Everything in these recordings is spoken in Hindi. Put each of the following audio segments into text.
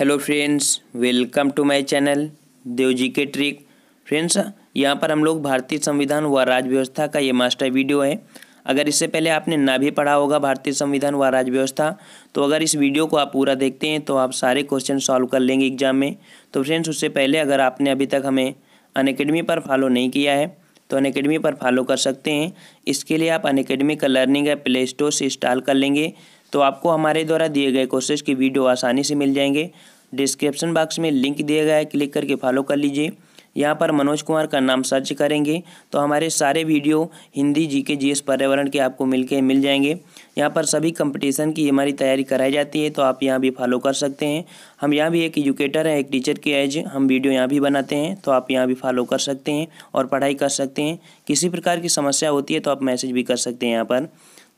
hello friends welcome to my channel Dev ji के ट्रिक फ्रेंड्स यहाँ पर हम लोग भारतीय संविधान व राज्य व्यवस्था का ये मास्टर वीडियो है अगर इससे पहले आपने ना भी पढ़ा होगा भारतीय संविधान व राज्य व्यवस्था तो अगर इस वीडियो को आप पूरा देखते हैं तो आप सारे क्वेश्चन सॉल्व कर लेंगे एग्जाम में तो फ्रेंड्स उससे पहले अगर आपने अभी तक हमें अन पर फॉलो नहीं किया है तो अन अकेडमी पर फॉलो कर सकते हैं इसके लिए आप अन अकेडमी का लर्निंग ऐप प्ले स्टोर से इंस्टॉल कर लेंगे तो आपको हमारे द्वारा दिए गए कोर्सेज के वीडियो आसानी से मिल जाएंगे डिस्क्रिप्शन बॉक्स में लिंक दिया गया है क्लिक करके फॉलो कर लीजिए यहाँ पर मनोज कुमार का नाम सर्च करेंगे तो हमारे सारे वीडियो हिंदी जी के जी पर्यावरण के आपको मिल के मिल जाएंगे यहाँ पर सभी कंपटीशन की हमारी तैयारी कराई जाती है तो आप यहाँ भी फॉलो कर सकते हैं हम यहाँ भी एक एजुकेटर हैं एक टीचर के एज हम वीडियो यहाँ भी बनाते हैं तो आप यहाँ भी फॉलो कर सकते हैं और पढ़ाई कर सकते हैं किसी प्रकार की समस्या होती है तो आप मैसेज भी कर सकते हैं यहाँ पर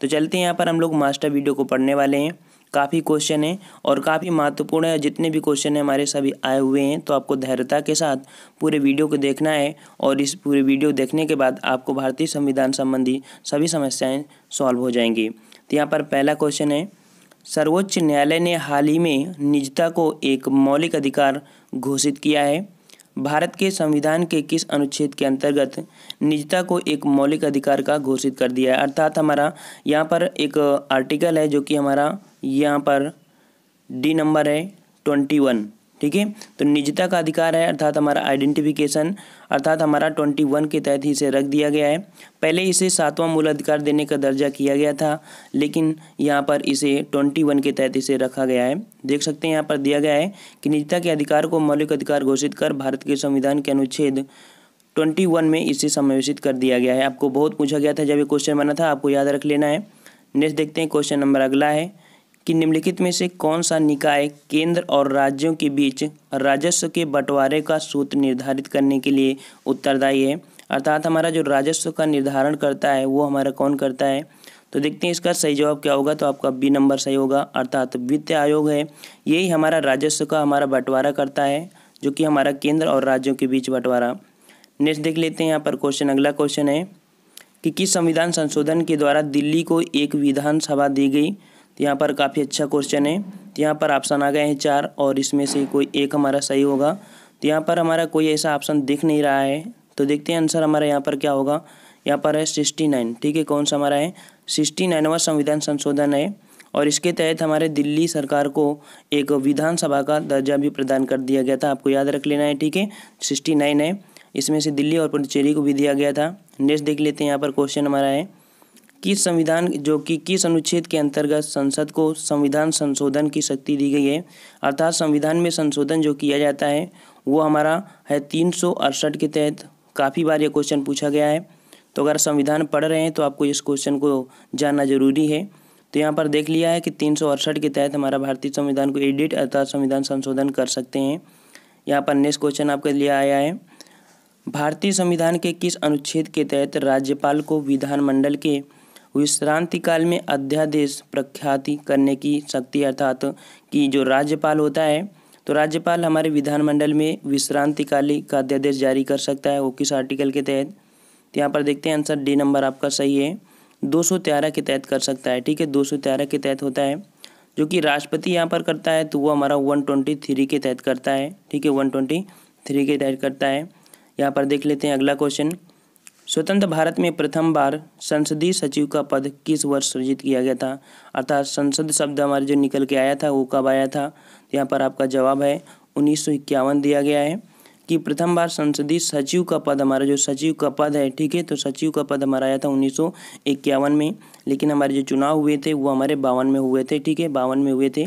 तो चलते हैं यहाँ पर हम लोग मास्टर वीडियो को पढ़ने वाले हैं काफ़ी क्वेश्चन है और काफ़ी महत्वपूर्ण है जितने भी क्वेश्चन है हमारे सभी आए हुए हैं तो आपको धैर्यता के साथ पूरे वीडियो को देखना है और इस पूरे वीडियो देखने के बाद आपको भारतीय संविधान संबंधी सभी समस्याएं सॉल्व हो जाएंगी तो यहाँ पर पहला क्वेश्चन है सर्वोच्च न्यायालय ने हाल ही में निजता को एक मौलिक अधिकार घोषित किया है भारत के संविधान के किस अनुच्छेद के अंतर्गत निजता को एक मौलिक अधिकार का घोषित कर दिया है अर्थात हमारा यहाँ पर एक आर्टिकल है जो कि हमारा यहाँ पर डी नंबर है ट्वेंटी वन ठीक है तो निजता का अधिकार है अर्थात हमारा आइडेंटिफिकेशन अर्थात हमारा ट्वेंटी वन के तहत ही इसे रख दिया गया है पहले इसे सातवां मूल अधिकार देने का दर्जा किया गया था लेकिन यहाँ पर इसे ट्वेंटी वन के तहत इसे रखा गया है देख सकते हैं यहाँ पर दिया गया है कि निजता के अधिकार को मौलिक अधिकार घोषित कर भारत के संविधान के अनुच्छेद ट्वेंटी वन में इसे समावेशित कर दिया गया है आपको बहुत पूछा गया था जब ये क्वेश्चन बना था आपको याद रख लेना है नेक्स्ट देखते हैं क्वेश्चन नंबर अगला है कि निम्नलिखित में से कौन सा निकाय केंद्र और राज्यों के बीच राजस्व के बंटवारे का सूत्र निर्धारित करने के लिए उत्तरदायी है अर्थात हमारा जो राजस्व का निर्धारण करता है वो हमारा कौन करता है तो देखते हैं इसका सही जवाब क्या होगा तो आपका बी नंबर सही होगा अर्थात वित्त आयोग है यही हमारा राजस्व का हमारा बंटवारा करता है जो कि हमारा केंद्र और राज्यों के बीच बंटवारा नेक्स्ट देख लेते हैं यहाँ पर क्वेश्चन अगला क्वेश्चन है कि किस संविधान संशोधन के द्वारा दिल्ली को एक विधानसभा दी गई तो यहाँ पर काफ़ी अच्छा क्वेश्चन है तो यहाँ पर ऑप्शन आ गए हैं चार और इसमें से कोई एक हमारा सही होगा तो यहाँ पर हमारा कोई ऐसा ऑप्शन दिख नहीं रहा है तो देखते हैं आंसर हमारा यहाँ पर क्या होगा यहाँ पर है सिक्सटी नाइन ठीक है कौन सा हमारा है सिक्सटी नाइनवा संविधान संशोधन है और इसके तहत हमारे दिल्ली सरकार को एक विधानसभा का दर्जा भी प्रदान कर दिया गया था आपको याद रख लेना है ठीक है सिक्सटी नाइन है इसमें से दिल्ली और पुडुचेरी को भी दिया गया था नेक्स्ट देख लेते हैं यहाँ पर क्वेश्चन हमारा है किस संविधान जो कि किस अनुच्छेद के अंतर्गत संसद को संविधान संशोधन की शक्ति दी गई है अर्थात संविधान में संशोधन जो किया जाता है वो हमारा है तीन के तहत काफ़ी बार ये क्वेश्चन पूछा गया है तो अगर संविधान पढ़ रहे हैं तो आपको इस क्वेश्चन को जानना जरूरी है तो यहाँ पर देख लिया है कि तीन के तहत हमारा भारतीय संविधान को एडिट अर्थात संविधान संशोधन कर सकते हैं यहाँ पर नेक्स्ट क्वेश्चन आपके लिए आया है भारतीय संविधान के किस अनुच्छेद के तहत राज्यपाल को विधानमंडल के विश्रांति काल में अध्यादेश प्रख्याति करने की शक्ति अर्थात कि जो राज्यपाल होता है तो राज्यपाल हमारे विधानमंडल में विश्रांतिकालीन का अध्यादेश जारी कर सकता है वो किस आर्टिकल के तहत तो यहाँ पर देखते हैं आंसर डी नंबर आपका सही है दो सौ तेरह के तहत कर सकता है ठीक है दो सौ तेरह के तहत होता है जो कि राष्ट्रपति यहाँ पर करता है तो वो हमारा वन ट्वेंटी थ्री के तहत करता है ठीक है वन ट्वेंटी थ्री के तहत करता है यहाँ पर देख लेते हैं अगला क्वेश्चन स्वतंत्र भारत में प्रथम बार संसदीय सचिव का पद किस वर्ष सृजित किया गया था अर्थात संसद शब्द हमारे जो निकल के आया था वो कब आया था यहाँ पर आपका जवाब है उन्नीस दिया गया है कि प्रथम बार संसदीय सचिव का पद हमारा जो सचिव का पद है ठीक है तो सचिव का पद हमारा आया था उन्नीस में लेकिन हमारे जो चुनाव हुए थे वो हमारे बावन में हुए थे ठीक है बावन में हुए थे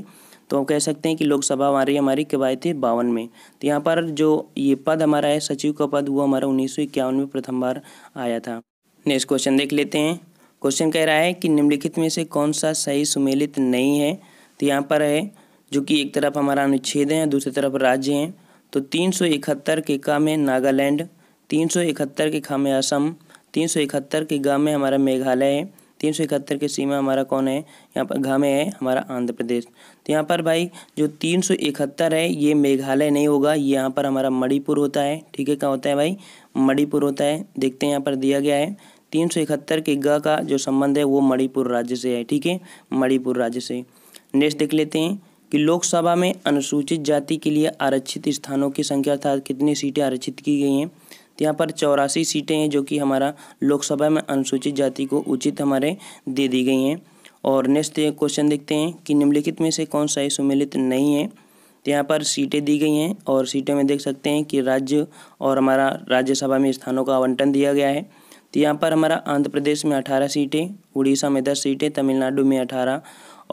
तो हम कह सकते हैं कि लोकसभा हमारी हमारी कवायती बावन में तो यहाँ पर जो ये पद हमारा है सचिव का पद वो हमारा उन्नीस में प्रथम बार आया था नेक्स्ट क्वेश्चन देख लेते हैं क्वेश्चन कह रहा है कि निम्नलिखित में से कौन सा सही सुमेलित नहीं है तो यहाँ पर है जो कि एक तरफ हमारा अनुच्छेद है दूसरी तरफ राज्य हैं तो तीन सौ इकहत्तर के का में नागालैंड तीन सौ इकहत्तर के खा में असम तीन सौ इकहत्तर के गा में हमारा मेघालय है तीन सौ इकहत्तर की सीमा हमारा कौन है यहाँ पर घा में है हमारा आंध्र प्रदेश तो यहाँ पर भाई जो तीन सौ इकहत्तर है ये मेघालय नहीं होगा ये यहाँ पर हमारा मणिपुर होता है ठीक है क्या होता है भाई मणिपुर होता है देखते हैं यहाँ पर दिया गया है तीन सौ इकहत्तर के ग का जो संबंध है वो मणिपुर राज्य से है ठीक है मणिपुर राज्य से नेक्स्ट देख लेते हैं कि लोकसभा में अनुसूचित जाति के लिए आरक्षित स्थानों की संख्या अर्थात कितनी सीटें आरक्षित की गई हैं तो यहाँ पर चौरासी सीटें हैं जो कि हमारा लोकसभा में अनुसूचित जाति को उचित हमारे दे दी गई हैं और नेक्स्ट क्वेश्चन देखते हैं कि निम्नलिखित में से कौन सा सुमिलित नहीं है तो यहाँ पर सीटें दी गई हैं और सीटें में देख सकते हैं कि राज्य और हमारा राज्यसभा में स्थानों का आवंटन दिया गया है तो यहाँ पर हमारा आंध्र प्रदेश में अठारह सीटें उड़ीसा में दस सीटें तमिलनाडु में अठारह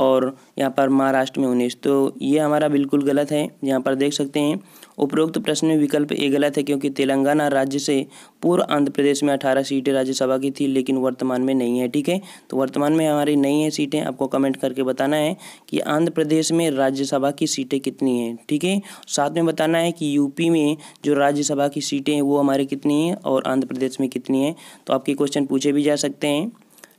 और यहाँ पर महाराष्ट्र में उन्नीस तो ये हमारा बिल्कुल गलत है यहाँ पर देख सकते हैं उपरोक्त प्रश्न में विकल्प ए गलत है क्योंकि तेलंगाना राज्य से पूर्व आंध्र प्रदेश में अठारह सीटें राज्यसभा की थी लेकिन वर्तमान में नहीं है ठीक है तो वर्तमान में हमारी नई है सीटें आपको कमेंट करके बताना है कि आंध्र प्रदेश में राज्यसभा की सीटें कितनी हैं ठीक है साथ में बताना है कि यूपी में जो राज्यसभा की सीटें हैं वो हमारी कितनी हैं और आंध्र प्रदेश में कितनी हैं तो आपके क्वेश्चन पूछे भी जा सकते हैं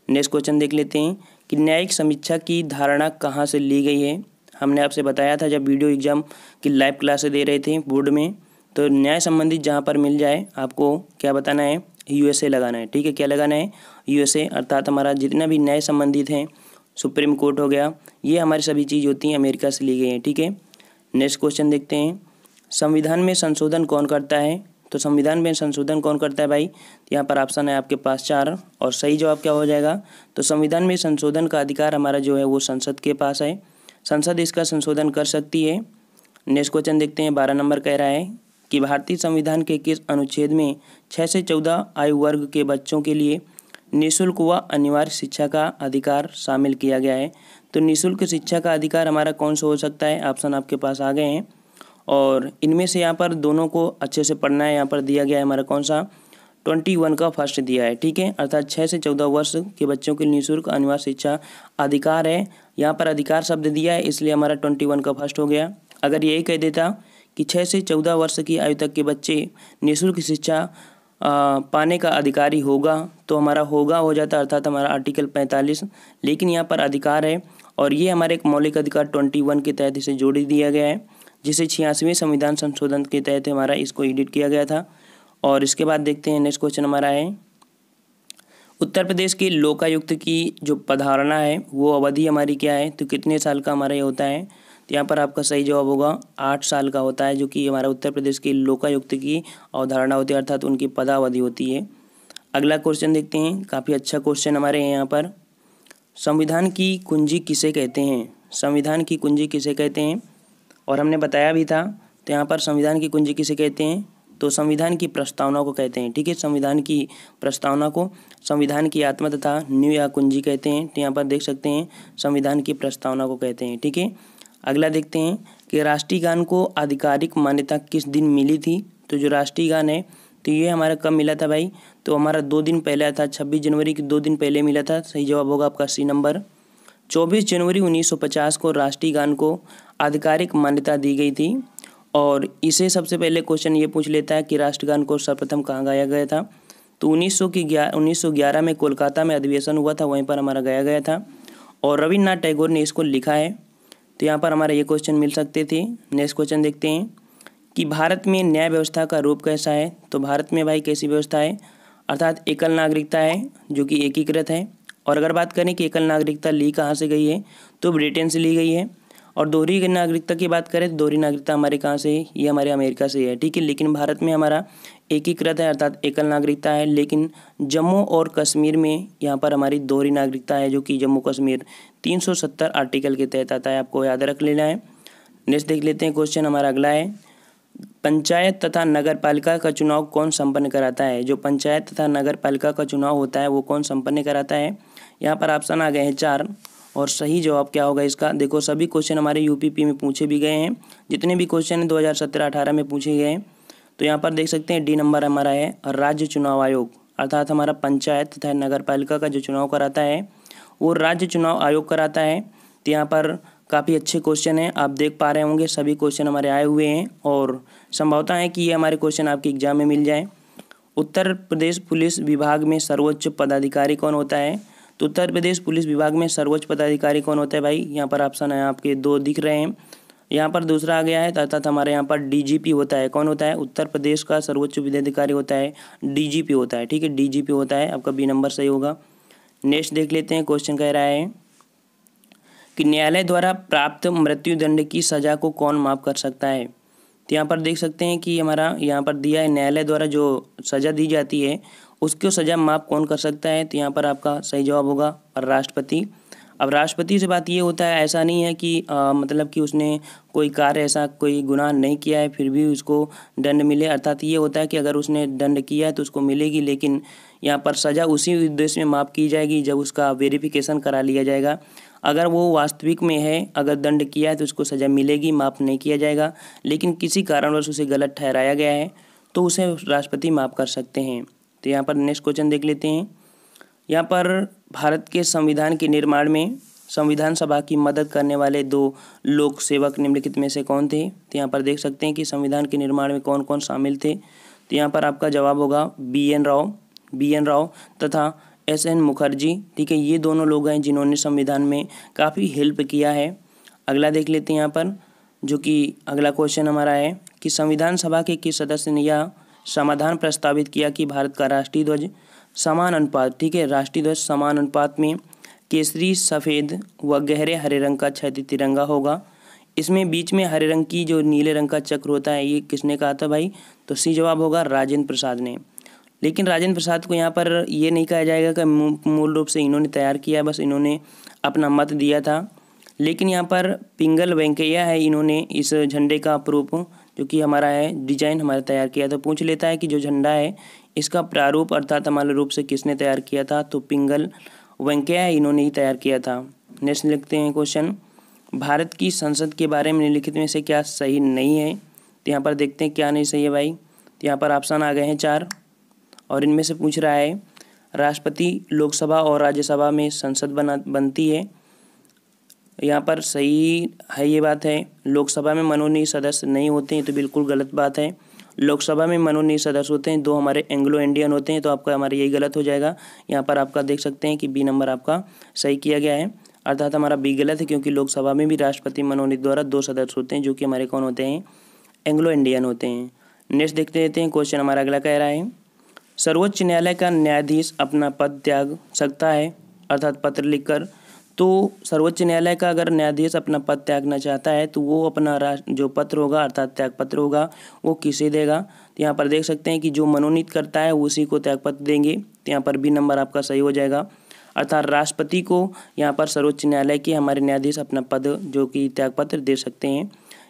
नेक्स्ट क्वेश्चन देख लेते हैं कि न्यायिक समीक्षा की धारणा कहाँ से ली गई है हमने आपसे बताया था जब वीडियो एग्ज़ाम की लाइव क्लासें दे रहे थे बोर्ड में तो न्याय संबंधित जहाँ पर मिल जाए आपको क्या बताना है यूएसए लगाना है ठीक है क्या लगाना है यूएसए अर्थात हमारा जितना भी न्याय संबंधित हैं सुप्रीम कोर्ट हो गया ये हमारी सभी चीज़ होती हैं अमेरिका से ली गई हैं ठीक है नेक्स्ट क्वेश्चन देखते हैं संविधान में संशोधन कौन करता है तो संविधान में संशोधन कौन करता है भाई यहाँ पर ऑप्शन है आपके पास चार और सही जवाब क्या हो जाएगा तो संविधान में संशोधन का अधिकार हमारा जो है वो संसद के पास है संसद इसका संशोधन कर सकती है नेक्स्ट क्वेश्चन देखते हैं बारह नंबर कह रहा है कि भारतीय संविधान के किस अनुच्छेद में छः से चौदह आयु वर्ग के बच्चों के लिए निःशुल्क व अनिवार्य शिक्षा का अधिकार शामिल किया गया है तो निःशुल्क शिक्षा का अधिकार हमारा कौन सा हो सकता है ऑप्शन आपके पास आ गए हैं और इनमें से यहाँ पर दोनों को अच्छे से पढ़ना है यहाँ पर दिया गया है हमारा कौन सा ट्वेंटी वन का फर्स्ट दिया है ठीक है अर्थात छः से चौदह वर्ष के बच्चों के निःशुल्क अनिवार्य शिक्षा अधिकार है यहाँ पर अधिकार शब्द दिया है इसलिए हमारा ट्वेंटी वन का फर्स्ट हो गया अगर यही कह देता कि छः से चौदह वर्ष की आयु तक के बच्चे निःशुल्क शिक्षा पाने का अधिकारी होगा तो हमारा होगा हो जाता अर्थात हमारा आर्टिकल पैंतालीस लेकिन यहाँ पर अधिकार है और ये हमारे एक मौलिक अधिकार ट्वेंटी वन के तहत इसे जोड़ दिया गया है जिसे छियासवें संविधान संशोधन के तहत हमारा इसको एडिट किया गया था और इसके बाद देखते हैं नेक्स्ट क्वेश्चन हमारा है उत्तर प्रदेश के लोकायुक्त की जो पधारणा है वो अवधि हमारी क्या है तो कितने साल का हमारा ये होता है तो यहाँ पर आपका सही जवाब होगा आठ साल का होता है जो कि हमारा उत्तर प्रदेश के लोकायुक्त की अवधारणा होती है अर्थात उनकी पदावधि होती है अगला क्वेश्चन देखते हैं काफ़ी अच्छा क्वेश्चन हमारे हैं यहाँ पर संविधान की कुंजी किसे कहते हैं संविधान की कुंजी किसे कहते हैं और हमने बताया भी था तो यहाँ पर संविधान की कुंजी किसे कहते हैं तो संविधान की प्रस्तावना को कहते हैं ठीक है संविधान की प्रस्तावना को संविधान की आत्मा तथा न्यू या कुंजी कहते हैं तो यहाँ पर देख सकते हैं संविधान की प्रस्तावना को कहते हैं ठीक है अगला देखते हैं कि राष्ट्रीय गान को आधिकारिक मान्यता किस दिन मिली थी तो जो राष्ट्रीय गान है तो ये हमारा कब मिला था भाई तो हमारा दो दिन पहले था छब्बीस जनवरी के दो दिन पहले मिला था सही जवाब होगा आपका सी नंबर चौबीस जनवरी 1950 को राष्ट्रीय गान को आधिकारिक मान्यता दी गई थी और इसे सबसे पहले क्वेश्चन ये पूछ लेता है कि राष्ट्रगान को सर्वप्रथम कहाँ गाया गया था तो उन्नीस सौ की ग्यारह उन्नीस में कोलकाता में अधिवेशन हुआ था वहीं पर हमारा गाया गया था और रविन्द्रनाथ टैगोर ने इसको लिखा है तो यहाँ पर हमारा ये क्वेश्चन मिल सकते थे नेक्स्ट क्वेश्चन देखते हैं कि भारत में न्याय व्यवस्था का रूप कैसा है तो भारत में भाई कैसी व्यवस्था है अर्थात एकल नागरिकता है जो कि एकीकृत है और अगर बात करें कि एकल नागरिकता ली कहाँ से गई है तो ब्रिटेन से ली गई है और दोहरी नागरिकता की बात करें तो दोहरी नागरिकता हमारे कहाँ से है ये हमारे अमेरिका से है ठीक है लेकिन भारत में हमारा एकीकृत है अर्थात एकल नागरिकता है लेकिन जम्मू और कश्मीर में यहाँ पर हमारी दोहरी नागरिकता है जो कि जम्मू कश्मीर 370 आर्टिकल के तहत आता है आपको याद रख लेना है नेक्स्ट देख लेते हैं क्वेश्चन हमारा अगला है पंचायत तथा नगर पालिका का चुनाव कौन संपन्न कराता है जो पंचायत तथा नगर पालिका का चुनाव होता है वो कौन संपन्न कराता है यहाँ पर ऑप्शन आ गए हैं चार और सही जवाब क्या होगा इसका देखो सभी क्वेश्चन हमारे यूपीपी में पूछे भी गए हैं जितने भी क्वेश्चन हैं 2017-18 में पूछे गए हैं तो यहाँ पर देख सकते हैं डी नंबर हमारा है राज्य चुनाव आयोग अर्थात हमारा पंचायत तथा नगर पालिका का जो चुनाव कराता है वो राज्य चुनाव आयोग कराता है तो यहाँ पर काफ़ी अच्छे क्वेश्चन हैं आप देख पा रहे होंगे सभी क्वेश्चन हमारे आए हुए हैं और संभवता है कि ये हमारे क्वेश्चन आपके एग्जाम में मिल जाएँ उत्तर प्रदेश पुलिस विभाग में सर्वोच्च पदाधिकारी कौन होता है तो उत्तर प्रदेश पुलिस विभाग में सर्वोच्च पदाधिकारी कौन होता है भाई यहाँ पर ऑप्शन है आपके दो दिख रहे हैं यहाँ पर दूसरा आ गया है अर्थात हमारे यहाँ पर डीजीपी होता है कौन होता है उत्तर प्रदेश का सर्वोच्च पदाधिकारी होता है डीजीपी होता है ठीक है डीजीपी होता है आपका बी नंबर सही होगा नेक्स्ट देख लेते हैं क्वेश्चन कह रहा है कि न्यायालय द्वारा प्राप्त मृत्यु दंड की सज़ा को कौन माफ़ कर सकता है तो यहाँ पर देख सकते हैं कि हमारा यहाँ पर दिया है न्यायालय द्वारा जो सज़ा दी जाती है उसको सजा माफ कौन कर सकता है तो यहाँ पर आपका सही जवाब होगा राष्ट्रपति अब राष्ट्रपति से बात ये होता है ऐसा नहीं है कि आ, मतलब कि उसने कोई कार्य ऐसा कोई गुनाह नहीं किया है फिर भी उसको दंड मिले अर्थात ये होता है कि अगर उसने दंड किया है तो उसको मिलेगी लेकिन यहाँ पर सज़ा उसी उद्देश्य में माफ़ की जाएगी जब उसका वेरिफिकेशन करा लिया जाएगा अगर वो वास्तविक में है अगर दंड किया है तो उसको सज़ा मिलेगी माफ़ नहीं किया जाएगा लेकिन किसी कारणवश उसे गलत ठहराया गया है तो उसे राष्ट्रपति माफ़ कर सकते हैं तो यहाँ पर नेक्स्ट क्वेश्चन देख लेते हैं यहाँ पर भारत के संविधान के निर्माण में संविधान सभा की मदद करने वाले दो लोक सेवक निम्नलिखित में से कौन थे तो यहाँ पर देख सकते हैं कि संविधान के निर्माण में कौन कौन शामिल थे तो यहाँ पर आपका जवाब होगा B N Rao B N Rao तथा एस एन मुखर्जी ठीक है ये दोनों लोग हैं जिन्होंने संविधान में काफ़ी हेल्प किया है अगला देख लेते हैं यहाँ पर जो कि अगला क्वेश्चन हमारा है कि संविधान सभा के किस सदस्य ने यह समाधान प्रस्तावित किया कि भारत का राष्ट्रीय ध्वज समान अनुपात ठीक है राष्ट्रीय ध्वज समान अनुपात में केसरी सफ़ेद व गहरे हरे रंग का छत तिरंगा होगा इसमें बीच में हरे रंग की जो नीले रंग का चक्र होता है ये किसने कहा था भाई तो सी जवाब होगा राजेंद्र प्रसाद ने लेकिन राजेंद्र प्रसाद को यहाँ पर ये नहीं कहा जाएगा कि मूल रूप से इन्होंने तैयार किया बस इन्होंने अपना मत दिया था लेकिन यहाँ पर पिंगल वेंकैया है इन्होंने इस झंडे का प्रूफ जो कि हमारा है डिजाइन हमारा तैयार किया था पूछ लेता है कि जो झंडा है इसका प्रारूप अर्थात हमारे रूप से किसने तैयार किया था तो पिंगल वेंकैया इन्होंने ही तैयार किया था नेक्स्ट लिखते हैं क्वेश्चन भारत की संसद के बारे में निम्नलिखित में से क्या सही नहीं है तो यहाँ पर देखते हैं क्या नहीं सही है भाई तो यहाँ पर ऑप्शन आ गए हैं चार और इनमें से पूछ रहा है राष्ट्रपति लोकसभा और राज्यसभा में संसद बना बनती है यहाँ पर सही है ये बात है लोकसभा में मनोनीत सदस्य नहीं होते हैं तो बिल्कुल गलत बात है लोकसभा में मनोनीत सदस्य होते हैं दो हमारे एंग्लो इंडियन होते हैं तो आपका हमारा यही गलत हो जाएगा यहाँ पर आपका देख सकते हैं कि बी नंबर आपका सही किया गया है अर्थात हमारा बी गलत है क्योंकि लोकसभा में भी राष्ट्रपति मनोनीत द्वारा दो सदस्य होते हैं जो कि हमारे कौन होते हैं एंग्लो इंडियन होते हैं नेक्स्ट देखते रहते हैं क्वेश्चन हमारा अगला कह रहा है सर्वोच्च न्यायालय का न्यायाधीश अपना पद त्याग सकता है अर्थात पत्र लिखकर तो सर्वोच्च न्यायालय का अगर न्यायाधीश अपना पद त्यागना चाहता है तो वो अपना जो पत्र होगा अर्थात त्यागपत्र होगा वो किसे देगा तो यहाँ पर देख सकते हैं कि जो मनोनीत करता है उसी को त्यागपत्र देंगे तो यहाँ पर भी नंबर आपका सही हो जाएगा अर्थात राष्ट्रपति को यहाँ पर सर्वोच्च न्यायालय के हमारे न्यायाधीश अपना पद जो कि त्यागपत्र दे सकते हैं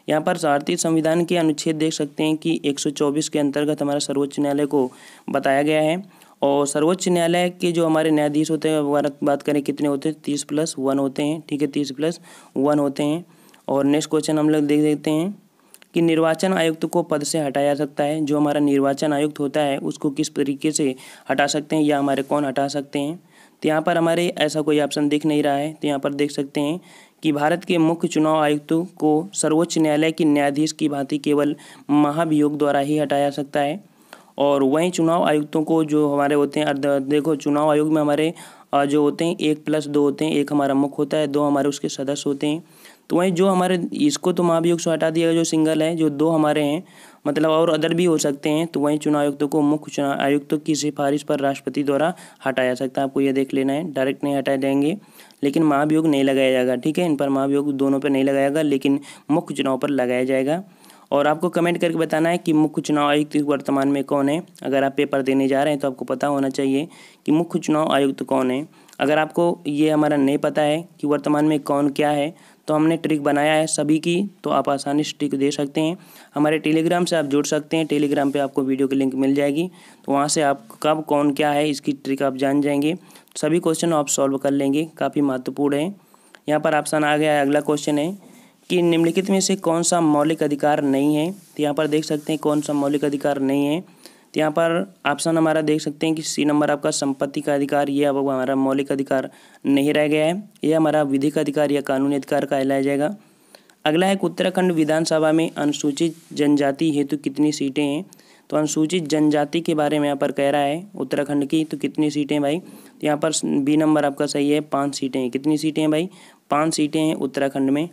यहाँ पर भारतीय संविधान के अनुच्छेद देख सकते हैं कि 124 के अंतर्गत हमारा सर्वोच्च न्यायालय को बताया गया है और सर्वोच्च न्यायालय के जो हमारे न्यायाधीश होते हैं बात करें कितने होते हैं तीस प्लस वन होते हैं ठीक है तीस प्लस वन होते हैं और नेक्स्ट क्वेश्चन हम लोग देख देखते हैं कि निर्वाचन आयुक्त को पद से हटाया जा सकता है जो हमारा निर्वाचन आयुक्त होता है उसको किस तरीके से हटा सकते हैं या हमारे कौन हटा सकते हैं तो यहाँ पर हमारे ऐसा कोई ऑप्शन दिख नहीं रहा है तो यहाँ पर देख सकते हैं कि भारत के मुख्य चुनाव आयुक्त को सर्वोच्च न्यायालय के न्यायाधीश की भांति केवल महाभियोग द्वारा ही हटाया जा सकता है और वहीं चुनाव आयुक्तों को जो हमारे होते हैं देखो चुनाव आयोग में हमारे जो होते हैं एक प्लस दो होते हैं एक हमारा मुख्य होता है दो हमारे उसके सदस्य होते हैं तो वहीं जो हमारे इसको तो महाभियोग से हटा दिया जो सिंगल है जो दो हमारे हैं मतलब और अदर भी हो सकते हैं तो वहीं चुनाव आयुक्तों को मुख्य चुनाव आयुक्तों की सिफारिश पर राष्ट्रपति द्वारा हटाया सकता है आपको यह देख लेना है डायरेक्ट नहीं हटाए जाएंगे लेकिन महाभियोग नहीं लगाया जाएगा ठीक है इन पर महाभियोग दोनों पर नहीं लगाया जाएगा लेकिन मुख्य चुनाव पर लगाया जाएगा और आपको कमेंट करके बताना है कि मुख्य चुनाव आयुक्त वर्तमान में कौन है अगर आप पेपर देने जा रहे हैं तो आपको पता होना चाहिए कि मुख्य चुनाव आयुक्त कौन है अगर आपको ये हमारा नहीं पता है कि वर्तमान में कौन क्या है तो हमने ट्रिक बनाया है सभी की तो आप आसानी से ट्रिक दे सकते हैं हमारे टेलीग्राम से आप जुड़ सकते हैं टेलीग्राम पे आपको वीडियो की लिंक मिल जाएगी तो वहाँ से आप कब कौन क्या है इसकी ट्रिक आप जान जाएंगे सभी क्वेश्चन आप सॉल्व कर लेंगे काफ़ी महत्वपूर्ण है यहाँ पर ऑप्शन आ गया है अगला क्वेश्चन है कि निम्नलिखित में से कौन सा मौलिक अधिकार नहीं है तो यहाँ पर देख सकते हैं कौन सा मौलिक अधिकार नहीं है तो यहाँ पर ऑप्शन हमारा देख सकते हैं कि सी नंबर आपका संपत्ति का अधिकार ये अब हमारा मौलिक अधिकार नहीं रह गया है यह हमारा विधिक अधिकार या कानूनी अधिकार कहलाया जाएगा अगला है उत्तराखंड विधानसभा में अनुसूचित जनजाति हेतु कितनी सीटें हैं तो अनुसूचित जनजाति के बारे में यहाँ पर कह रहा है उत्तराखंड की तो कितनी सीटें भाई तो यहाँ पर बी नंबर आपका सही है पाँच सीटें हैं कितनी सीटें हैं भाई पाँच सीटें हैं उत्तराखंड में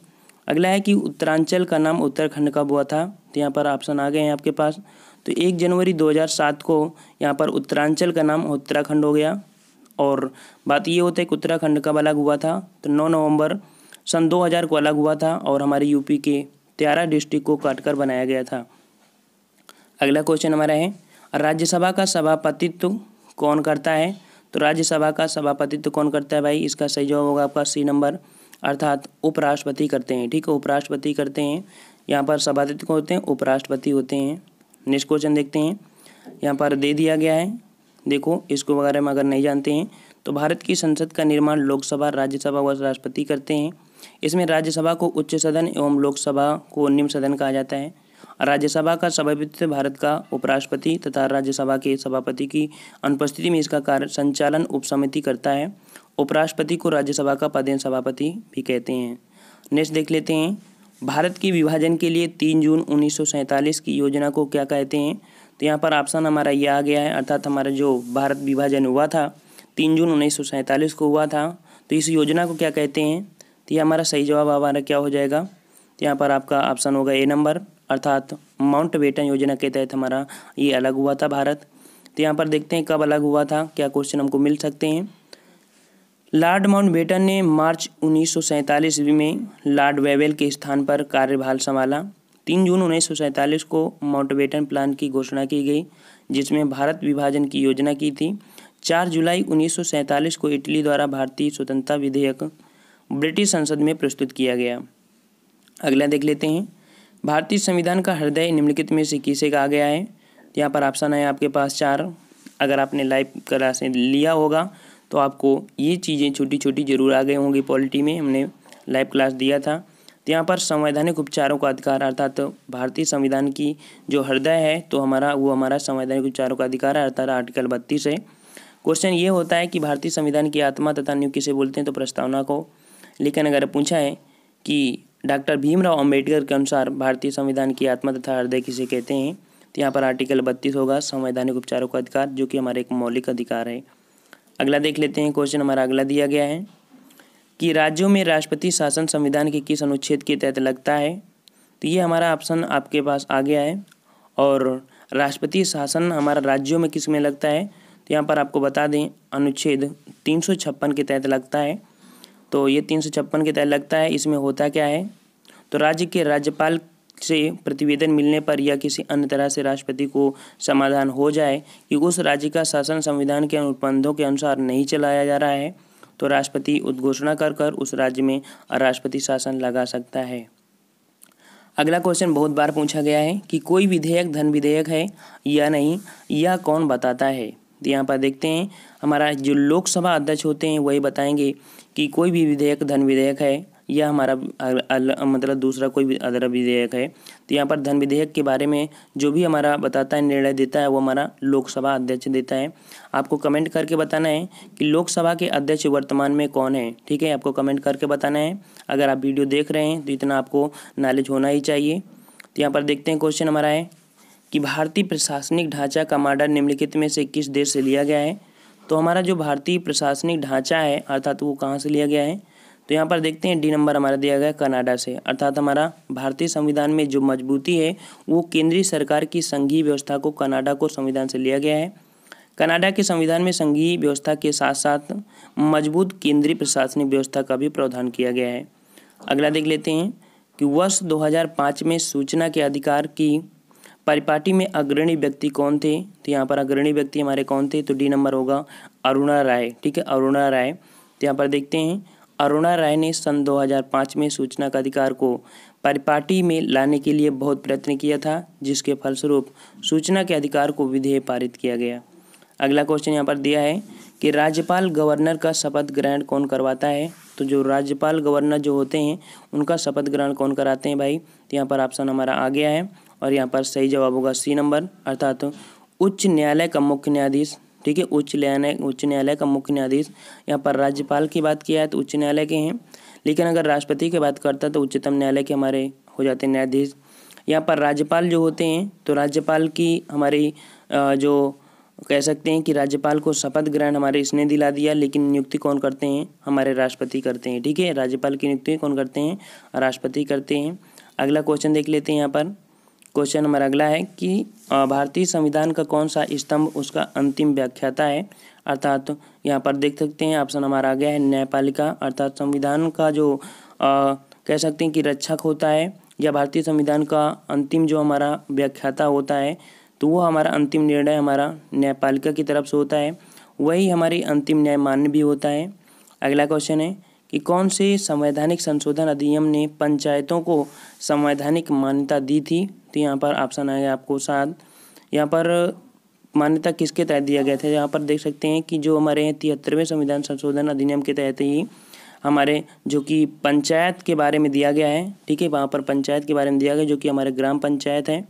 अगला है कि उत्तरांचल का नाम उत्तराखंड कब हुआ था तो यहाँ पर ऑप्शन आ गए हैं आपके पास तो एक जनवरी 2007 को यहाँ पर उत्तरांचल का नाम उत्तराखंड हो गया और बात ये होता है कि उत्तराखंड कब अलग हुआ था तो नौ नवम्बर सन दो को अलग हुआ था और हमारे यूपी के तेरह डिस्ट्रिक्ट को काट बनाया गया था अगला क्वेश्चन हमारा है राज्यसभा का सभापतित्व कौन करता है तो राज्यसभा का सभापतित्व कौन करता है भाई इसका सही जवाब होगा आपका सी नंबर अर्थात उपराष्ट्रपति करते हैं ठीक है उपराष्ट्रपति करते हैं यहाँ पर सभाध्यक्ष होते हैं उपराष्ट्रपति होते हैं नेक्स्ट क्वेश्चन देखते हैं यहाँ पर दे दिया गया है देखो इसको वगैरह में अगर नहीं जानते हैं तो भारत की संसद का निर्माण लोकसभा राज्यसभा व राष्ट्रपति करते हैं इसमें राज्यसभा को उच्च सदन एवं लोकसभा को निम्न सदन कहा जाता है राज्यसभा का सभापति भारत का उपराष्ट्रपति तथा राज्यसभा के सभापति की अनुपस्थिति में इसका कार्य संचालन उपसमिति करता है उपराष्ट्रपति को राज्यसभा का पदेन सभापति भी कहते हैं नेक्स्ट देख लेते हैं भारत की विभाजन के लिए तीन जून उन्नीस की योजना को क्या कहते हैं तो यहाँ पर ऑप्शन हमारा यह आ गया है अर्थात हमारा जो भारत विभाजन हुआ था तीन जून उन्नीस को हुआ था तो इस योजना को क्या कहते हैं तो ये हमारा सही जवाब हमारा क्या हो जाएगा तो यहाँ पर आपका ऑप्शन होगा ए नंबर अर्थात माउंट बेटन योजना के तहत हमारा ये अलग हुआ था भारत तो यहाँ पर देखते हैं कब अलग हुआ था क्या क्वेश्चन हमको मिल सकते हैं लॉर्ड माउंटबेटन ने मार्च उन्नीस ईस्वी में लॉर्ड वेवेल के स्थान पर कार्यभार संभाला तीन जून उन्नीस को माउंटबेटन प्लान की घोषणा की गई जिसमें भारत विभाजन की योजना की थी चार जुलाई उन्नीस को इटली द्वारा भारतीय स्वतंत्रता विधेयक ब्रिटिश संसद में प्रस्तुत किया गया अगला देख लेते हैं भारतीय संविधान का हृदय निम्नलिखित में से किसे कहा गया है यहाँ पर ऑप्शन है आपके पास चार अगर आपने लाइव क्लास लिया होगा तो आपको ये चीज़ें छोटी छोटी जरूर आ गए होंगी पॉलिटी में हमने लाइव क्लास दिया था तो यहाँ पर संवैधानिक उपचारों का अधिकार अर्थात तो भारतीय संविधान की जो हृदय है तो हमारा वो हमारा संवैधानिक उपचारों का अधिकार है अर्थात आर्टिकल बत्तीस है क्वेश्चन ये होता है कि भारतीय संविधान की आत्मा तथा नियुक्त किसे बोलते हैं तो प्रस्तावना को लेकिन अगर पूछा है कि डॉक्टर भीमराव अंबेडकर के अनुसार भारतीय संविधान की आत्मा तथा हृदय किसे कहते हैं तो यहाँ पर आर्टिकल बत्तीस होगा संवैधानिक उपचारों का अधिकार जो कि हमारा एक मौलिक अधिकार है अगला देख लेते हैं क्वेश्चन हमारा अगला दिया गया है कि राज्यों में राष्ट्रपति शासन संविधान के किस अनुच्छेद के तहत लगता है तो ये हमारा ऑप्शन आपके पास आ गया है और राष्ट्रपति शासन हमारा राज्यों में किस में लगता है तो यहाँ पर आपको बता दें अनुच्छेद तीन के तहत लगता है तो ये तीन के तहत लगता है इसमें होता क्या है तो राज्य के राज्यपाल से प्रतिवेदन मिलने पर या किसी अन्य तरह से राष्ट्रपति को समाधान हो जाए कि उस राज्य का शासन संविधान के अनुबंधों के अनुसार नहीं चलाया जा रहा है तो राष्ट्रपति उद्घोषणा कर कर उस राज्य में राष्ट्रपति शासन लगा सकता है अगला क्वेश्चन बहुत बार पूछा गया है कि कोई विधेयक धन विधेयक है या नहीं या कौन बताता है तो यहाँ पर देखते हैं हमारा जो लोकसभा अध्यक्ष होते हैं वही बताएंगे कि कोई भी विधेयक धन विधेयक है यह हमारा मतलब दूसरा कोई अदर विधेयक है तो यहाँ पर धन विधेयक के बारे में जो भी हमारा बताता है निर्णय देता है वो हमारा लोकसभा अध्यक्ष देता है आपको कमेंट करके बताना है कि लोकसभा के अध्यक्ष वर्तमान में कौन है ठीक है आपको कमेंट करके बताना है अगर आप वीडियो देख रहे हैं तो इतना आपको नॉलेज होना ही चाहिए तो यहाँ पर देखते हैं क्वेश्चन हमारा है कि भारतीय प्रशासनिक ढांचा का मॉडल निम्नलिखित में से किस देश से लिया गया है तो हमारा जो भारतीय प्रशासनिक ढांचा है अर्थात वो कहाँ से लिया गया है तो यहाँ पर देखते हैं डी नंबर हमारा दिया गया कनाडा से अर्थात हमारा भारतीय संविधान में जो मजबूती है वो केंद्रीय सरकार की संघीय व्यवस्था को कनाडा को संविधान से लिया गया है कनाडा के संविधान में संघीय व्यवस्था के साथ साथ मजबूत केंद्रीय प्रशासनिक व्यवस्था का भी प्रावधान किया गया है अगला देख लेते हैं कि वर्ष 2005 में सूचना के अधिकार की परिपाटी में अग्रणी व्यक्ति कौन थे तो यहाँ पर अग्रणी व्यक्ति हमारे कौन थे तो डी नंबर होगा अरुणा राय ठीक है अरुणा राय तो यहाँ पर देखते हैं अरुणा राय ने सन 2005 में सूचना का अधिकार को परिपाटी में लाने के लिए बहुत प्रयत्न किया था जिसके फलस्वरूप सूचना के अधिकार को विधेयक पारित किया गया अगला क्वेश्चन यहाँ पर दिया है कि राज्यपाल गवर्नर का शपथ ग्रहण कौन करवाता है तो जो राज्यपाल गवर्नर जो होते हैं उनका शपथ ग्रहण कौन कराते हैं भाई तो यहाँ पर ऑप्शन हमारा आ गया है और यहाँ पर सही जवाब होगा सी नंबर अर्थात तो उच्च न्यायालय का मुख्य न्यायाधीश ठीक है उच्च न्यायालय उच्च न्यायालय का मुख्य न्यायाधीश यहाँ पर राज्यपाल की बात किया है तो उच्च न्यायालय के हैं लेकिन अगर राष्ट्रपति की बात करता है तो उच्चतम न्यायालय के हमारे हो जाते हैं न्यायाधीश यहाँ पर राज्यपाल जो होते हैं तो राज्यपाल की हमारी जो कह सकते हैं कि राज्यपाल को शपथ ग्रहण हमारे इसने दिला दिया लेकिन नियुक्ति कौन करते हैं हमारे राष्ट्रपति करते हैं ठीक है राज्यपाल की नियुक्ति कौन करते हैं राष्ट्रपति करते हैं अगला क्वेश्चन देख लेते हैं यहाँ पर क्वेश्चन नंबर अगला है कि भारतीय संविधान का कौन सा स्तंभ उसका अंतिम व्याख्याता है अर्थात यहाँ पर देख सकते हैं ऑप्शन हमारा आ गया है न्यायपालिका अर्थात संविधान का जो आ, कह सकते हैं कि रक्षक होता है या भारतीय संविधान का अंतिम जो हमारा व्याख्याता होता है तो वो हमारा अंतिम निर्णय हमारा न्यायपालिका की तरफ से होता है वही हमारी अंतिम न्याय मान्य भी होता है अगला क्वेश्चन है कि कौन से संवैधानिक संशोधन अधिनियम ने पंचायतों को संवैधानिक मान्यता दी थी तो यहाँ पर ऑप्शन आएगा आपको सात यहाँ पर मान्यता किसके तहत दिया गया था यहाँ पर देख सकते हैं कि जो हमारे हैं तिहत्तरवें संविधान संशोधन अधिनियम के तहत ही हमारे जो कि पंचायत के बारे में दिया गया है ठीक है वहाँ पर पंचायत के बारे में दिया गया जो कि हमारे ग्राम पंचायत है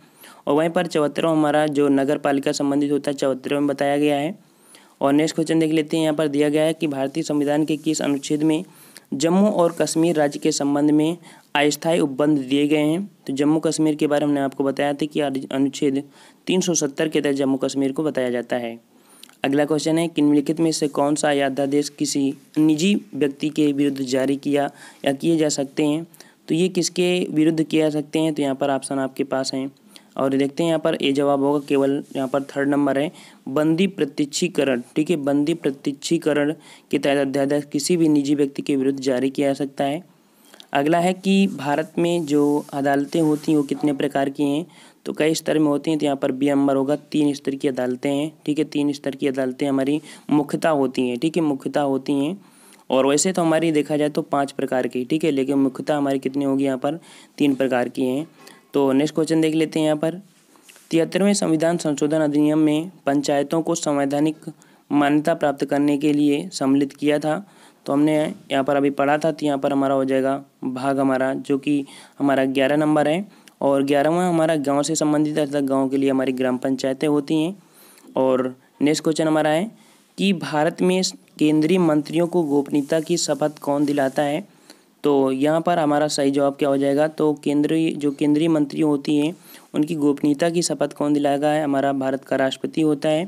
और वहीं पर चौहत्तरों हमारा जो नगर पालिका संबंधित होता है चौहत्तरों में बताया गया है और नेक्स्ट क्वेश्चन देख लेते हैं यहाँ पर दिया गया है कि भारतीय संविधान के किस अनुच्छेद में जम्मू और कश्मीर राज्य के संबंध में अस्थायी उपबंध दिए गए हैं तो जम्मू कश्मीर के बारे में हमने आपको बताया था कि अनुच्छेद 370 के तहत जम्मू कश्मीर को बताया जाता है अगला क्वेश्चन है कि निम्नलिखित में से कौन सा अध्यादेश किसी निजी व्यक्ति के विरुद्ध जारी किया या किए जा सकते हैं तो ये किसके विरुद्ध किया सकते हैं तो यहाँ पर ऑप्शन आपके पास हैं और देखते हैं यहाँ पर ए जवाब होगा केवल यहाँ पर थर्ड नंबर है बंदी प्रत्यक्षीकरण ठीक है बंदी प्रत्यक्षीकरण के तहत अध्यादेश किसी भी निजी व्यक्ति के विरुद्ध जारी किया जा सकता है अगला है कि भारत में जो अदालतें होती हैं वो कितने प्रकार की हैं तो कई स्तर में होती हैं तो यहाँ पर बी नंबर होगा तीन स्तर की अदालतें हैं ठीक है तीन स्तर की अदालतें हमारी मुख्यता होती हैं ठीक है मुख्यता होती हैं और वैसे तो हमारी देखा जाए तो पाँच प्रकार की ठीक है लेकिन मुख्यता हमारी कितनी होगी यहाँ पर तीन प्रकार की हैं तो नेक्स्ट क्वेश्चन देख लेते हैं यहाँ पर तिहत्तरवें संविधान संशोधन अधिनियम में पंचायतों को संवैधानिक मान्यता प्राप्त करने के लिए सम्मिलित किया था तो हमने यहाँ पर अभी पढ़ा था तो यहाँ पर हमारा हो जाएगा भाग हमारा जो कि हमारा ग्यारह नंबर है और ग्यारहवा हमारा गांव से संबंधित अर्थात गांव के लिए हमारी ग्राम पंचायतें होती हैं और नेक्स्ट क्वेश्चन हमारा है कि भारत में केंद्रीय मंत्रियों को गोपनीयता की शपथ कौन दिलाता है तो यहाँ पर हमारा सही जवाब क्या हो जाएगा तो केंद्रीय जो केंद्रीय मंत्री होती हैं उनकी गोपनीयता की शपथ कौन दिलाएगा है हमारा भारत का राष्ट्रपति होता है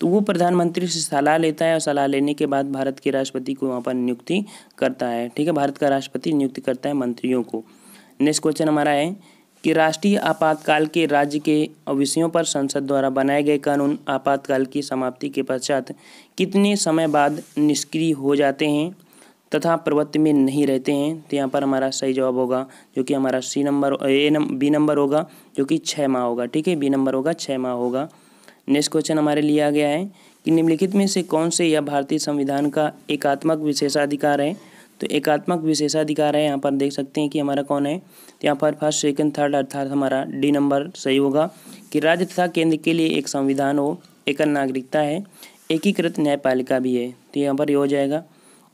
तो वो प्रधानमंत्री से सलाह लेता है और सलाह लेने के बाद भारत के राष्ट्रपति को वहाँ पर नियुक्ति करता है ठीक है भारत का राष्ट्रपति नियुक्ति करता है मंत्रियों को नेक्स्ट क्वेश्चन हमारा है कि राष्ट्रीय आपातकाल के राज्य के विषयों पर संसद द्वारा बनाए गए कानून आपातकाल की समाप्ति के पश्चात कितने समय बाद निष्क्रिय हो जाते हैं तथा पर्वत में नहीं रहते हैं तो यहाँ पर हमारा सही जवाब होगा जो कि हमारा सी नंबर ए नम बी नंबर होगा जो कि छः माह होगा ठीक है बी नंबर होगा छः माह होगा नेक्स्ट क्वेश्चन हमारे लिए आ गया है कि निम्नलिखित में से कौन से यह भारतीय संविधान का एकात्मक विशेषाधिकार है तो एकात्मक विशेषाधिकार है यहाँ पर देख सकते हैं कि हमारा कौन है तो यहाँ पर फर्स्ट सेकेंड थर्ड अर्थात हमारा डी नंबर सही होगा कि राज्य तथा केंद्र के लिए एक संविधान हो एकल नागरिकता है एकीकृत न्यायपालिका भी है तो यहाँ पर ये हो जाएगा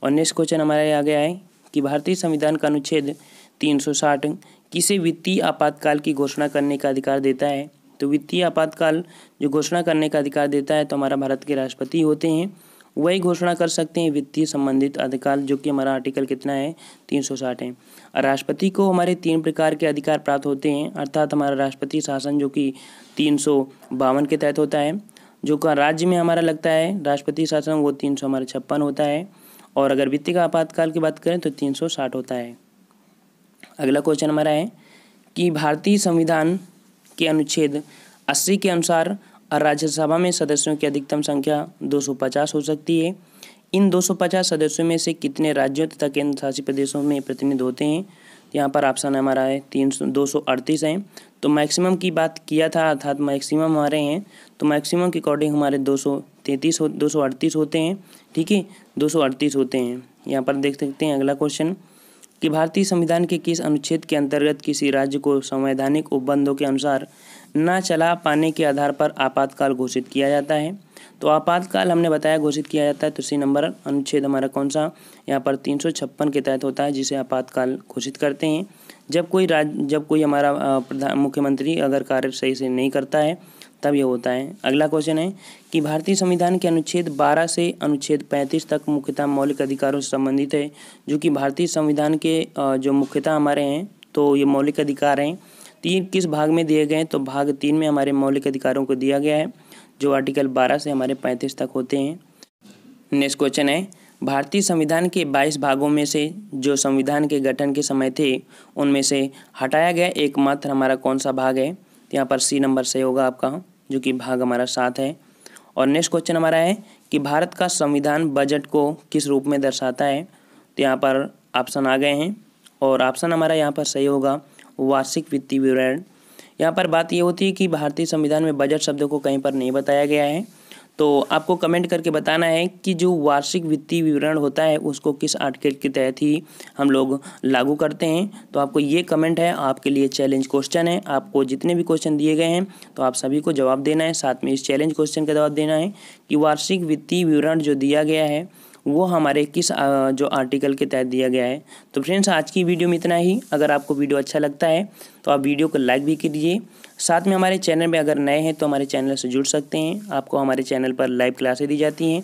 और नेक्स्ट क्वेश्चन हमारे आ गया है कि भारतीय संविधान का अनुच्छेद 360 किसे वित्तीय आपातकाल की घोषणा करने का अधिकार देता है तो वित्तीय आपातकाल जो घोषणा करने का अधिकार देता है तो हमारा भारत के राष्ट्रपति होते हैं वही घोषणा कर सकते हैं वित्तीय संबंधित अधिकार जो कि हमारा आर्टिकल कितना है तीन सौ साठ है राष्ट्रपति को हमारे तीन प्रकार के अधिकार प्राप्त होते हैं अर्थात हमारा राष्ट्रपति शासन जो कि तीन सौ बावन के तहत होता है जो का राज्य में हमारा लगता है राष्ट्रपति शासन वो तीन सौ हमारा छप्पन होता है और अगर वित्तीय आपातकाल की बात करें तो साठ होता है अगला क्वेश्चन हमारा है कि भारतीय संविधान के अनुच्छेद अस्सी के अनुसार राज्यसभा में सदस्यों की अधिकतम संख्या 250 हो सकती है इन 250 सदस्यों में से कितने राज्यों तथा केंद्र शासित प्रदेशों में प्रतिनिधि होते हैं यहाँ पर ऑप्शन हमारा है तीन सौ दो सौ अड़तीस है तो मैक्सिमम की बात किया था अर्थात मैक्सिमम हमारे हैं तो मैक्सिमम के अकॉर्डिंग हमारे दो सौ तैंतीस हो दो सौ अड़तीस होते हैं ठीक है दो सौ अड़तीस होते हैं यहाँ पर देख सकते हैं अगला क्वेश्चन कि भारतीय संविधान के किस अनुच्छेद के अंतर्गत किसी राज्य को संवैधानिक उपबंधों के अनुसार न चला पाने के आधार पर आपातकाल घोषित किया जाता है तो आपातकाल हमने बताया घोषित किया जाता है तो सी नंबर अनुच्छेद हमारा कौन सा यहाँ पर तीन के तहत होता है जिसे आपातकाल घोषित करते हैं जब कोई राज्य जब कोई हमारा प्रधान मुख्यमंत्री अगर कार्य सही से नहीं करता है तब यह होता है अगला क्वेश्चन है कि भारतीय संविधान के अनुच्छेद 12 से अनुच्छेद 35 तक मुख्यतः मौलिक अधिकारों से संबंधित है जो कि भारतीय संविधान के जो मुख्यतः हमारे हैं तो ये मौलिक अधिकार हैं तीन किस भाग में दिए गए हैं तो भाग तीन में हमारे मौलिक अधिकारों को दिया गया है जो आर्टिकल बारह से हमारे पैंतीस तक होते हैं नेक्स्ट क्वेश्चन है भारतीय संविधान के 22 भागों में से जो संविधान के गठन के समय थे उनमें से हटाया गया एकमात्र हमारा कौन सा भाग है यहाँ पर सी नंबर सही होगा आपका जो कि भाग हमारा सात है और नेक्स्ट क्वेश्चन हमारा है कि भारत का संविधान बजट को किस रूप में दर्शाता है तो यहाँ पर ऑप्शन आ गए हैं और ऑप्शन हमारा यहाँ पर सही होगा वार्षिक वित्तीय विवरण यहाँ पर बात ये होती है कि भारतीय संविधान में बजट शब्द को कहीं पर नहीं बताया गया है तो आपको कमेंट करके बताना है कि जो वार्षिक वित्तीय विवरण होता है उसको किस आर्टिकल के तहत ही हम लोग लागू करते हैं तो आपको ये कमेंट है आपके लिए चैलेंज क्वेश्चन है आपको जितने भी क्वेश्चन दिए गए हैं तो आप सभी को जवाब देना है साथ में इस चैलेंज क्वेश्चन का जवाब देना है कि वार्षिक वित्तीय विवरण जो दिया गया है वो हमारे किस जो आर्टिकल के तहत दिया गया है तो फ्रेंड्स आज की वीडियो में इतना ही अगर आपको वीडियो अच्छा लगता है तो आप वीडियो को लाइक भी कीजिए साथ में हमारे चैनल में अगर नए हैं तो हमारे चैनल से जुड़ सकते हैं आपको हमारे चैनल पर लाइव क्लासें दी जाती हैं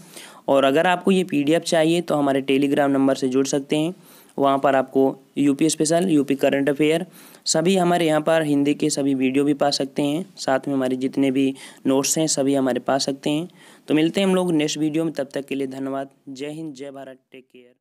और अगर आपको ये पीडीएफ चाहिए तो हमारे टेलीग्राम नंबर से जुड़ सकते हैं वहाँ पर आपको UP special UP current affair सभी हमारे यहाँ पर हिंदी के सभी वीडियो भी पा सकते हैं साथ में हमारे जितने भी नोट्स हैं सभी हमारे पा सकते हैं तो मिलते हैं हम लोग नेक्स्ट वीडियो में तब तक के लिए धन्यवाद जय हिंद जय भारत टेक केयर